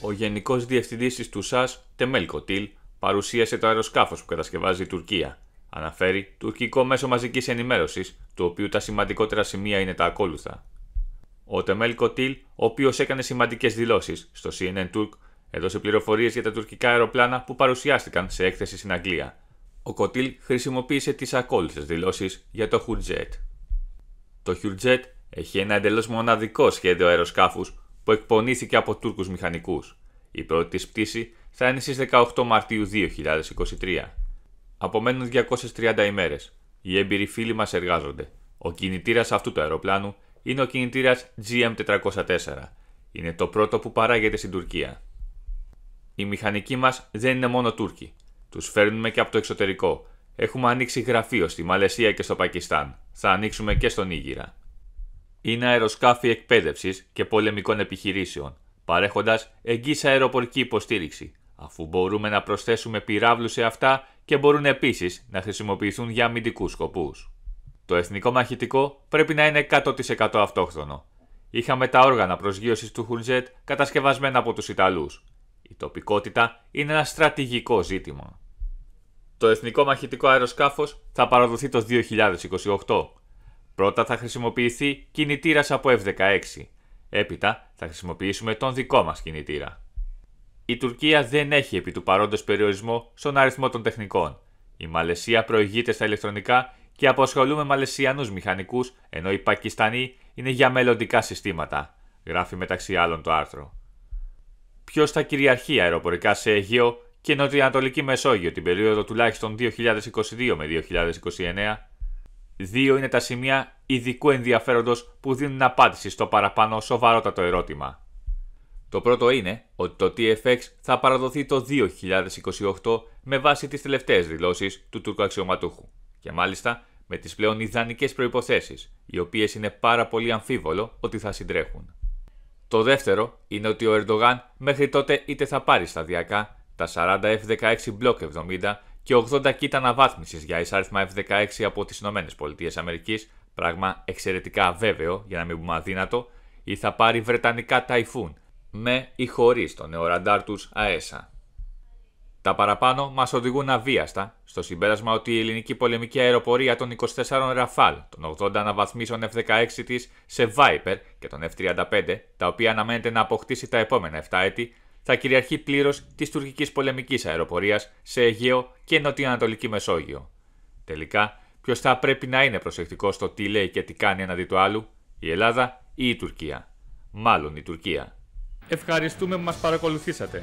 ο Γενικός Διευθυντής τη Τουσάς, Τεμέλ Κοτήλ, παρουσίασε το αεροσκάφος που κατασκευάζει η Τουρκία. Αναφέρει τουρκικό μέσο μαζικής ενημέρωσης, του οποίου τα σημαντικότερα σημεία είναι τα ακόλουθα. Ο Τεμέλ Κοτήλ, ο οποίος έκανε σημαντικές δηλώσεις στο CNN Turk, έδωσε πληροφορίες για τα τουρκικά αεροπλάνα που παρουσιάστηκαν σε έκθεση στην Αγγλία. Ο Κοτήλ χρησιμοποίησε τις ακόλουθες δηλώσεις για το Χουρτζέτ. Το Χουρτζέτ έχει ένα εντελώς μοναδικό σχέδιο αεροσκάφους που εκπονήθηκε από Τούρκους μηχανικούς. Η πρώτη της πτήση θα είναι στις 18 Μαρτίου 2023. Απομένουν 230 ημέρες. Οι έμπειροι φίλοι μας εργάζονται. Ο κινητήρας αυτού του αεροπλάνου είναι ο κινητήρας GM404. Είναι το πρώτο που παράγεται στην Τουρκία. Οι μηχανικοί μας δεν είναι μόνο Τούρκοι. Τους φέρνουμε και από το εξωτερικό. Έχουμε ανοίξει γραφείο στη Μαλαισία και στο Πακιστάν. Θα ανοίξουμε και στον Ήγυρα είναι αεροσκάφη εκπαίδευσης και πολεμικών επιχειρήσεων, παρέχοντας εγγύς αεροπορική υποστήριξη, αφού μπορούμε να προσθέσουμε πυράβλους σε αυτά και μπορούν επίσης να χρησιμοποιηθούν για αμυντικούς σκοπούς. Το εθνικό μαχητικό πρέπει να είναι 100% αυτόχθονο. Είχαμε τα όργανα προσγείωσης του Χουνζέτ κατασκευασμένα από τους Ιταλούς. Η τοπικότητα είναι ένα στρατηγικό ζήτημα. Το εθνικό μαχητικό αεροσκάφος θα παραδοθεί το 2028 Πρώτα θα χρησιμοποιηθεί κινητήρας από F-16. Έπειτα θα χρησιμοποιήσουμε τον δικό μας κινητήρα. Η Τουρκία δεν έχει επί του παρόντος περιορισμό στον αριθμό των τεχνικών. Η Μαλαισία προηγείται στα ηλεκτρονικά και αποσχολούμε Μαλαισιανούς μηχανικούς, ενώ οι Πακιστανοί είναι για μελλοντικά συστήματα, γράφει μεταξύ άλλων το άρθρο. Ποιος θα κυριαρχεί αεροπορικά σε Αιγαίο και Νοτιοανατολική Μεσόγειο την περίοδο τουλάχιστον 2022 με 2029, Δύο είναι τα σημεία ειδικού ενδιαφέροντος που δίνουν απάντηση στο παραπάνω σοβαρότατο ερώτημα. Το πρώτο είναι ότι το TFX θα παραδοθεί το 2028 με βάση τις τελευταίες δηλώσεις του Τούρκου αξιωματούχου και μάλιστα με τις πλέον ιδανικές προποθέσει, οι οποίες είναι πάρα πολύ αμφίβολο ότι θα συντρέχουν. Το δεύτερο είναι ότι ο Ερντογάν μέχρι τότε είτε θα πάρει σταδιακά τα 40 F-16 Block 70 και 80 κίτ αναβάθμιση για εισάριθμα F-16 από τις ΗΠΑ, πράγμα εξαιρετικά αβέβαιο για να μην πούμε αδύνατο, ή θα πάρει βρετανικά ταϊφούν με ή χωρίς το νέο ραντάρ τους ΑΕΣΑ. Τα παραπάνω μας οδηγούν αβίαστα στο συμπέρασμα ότι η ελληνική πολεμική αεροπορία των 24 Ραφάλ, των 80 αναβαθμίσεων F-16 της σε Viper και των F-35, τα οποία αναμένεται να αποκτήσει τα επόμενα 7 έτη, θα κυριαρχεί πλήρως της τουρκικής πολεμικής αεροπορίας σε Αιγαίο και Νοτιοανατολική Μεσόγειο. Τελικά, ποιος θα πρέπει να είναι προσεκτικός στο τι λέει και τι κάνει έναντι του άλλου, η Ελλάδα ή η Τουρκία. Μάλλον η Τουρκία. Ευχαριστούμε που μας παρακολουθήσατε.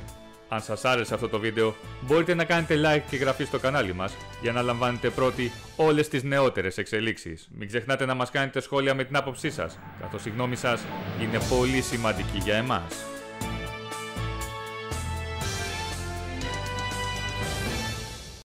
Αν σας άρεσε αυτό το βίντεο, μπορείτε να κάνετε like και εγγραφή στο κανάλι μας για να λαμβάνετε πρώτοι όλες τις νεότερες εξελίξεις. Μην ξεχνάτε να μας κάνετε σχόλια με την άποψή σας, καθώς η γνώμη σας είναι πολύ σημαντική για εμάς.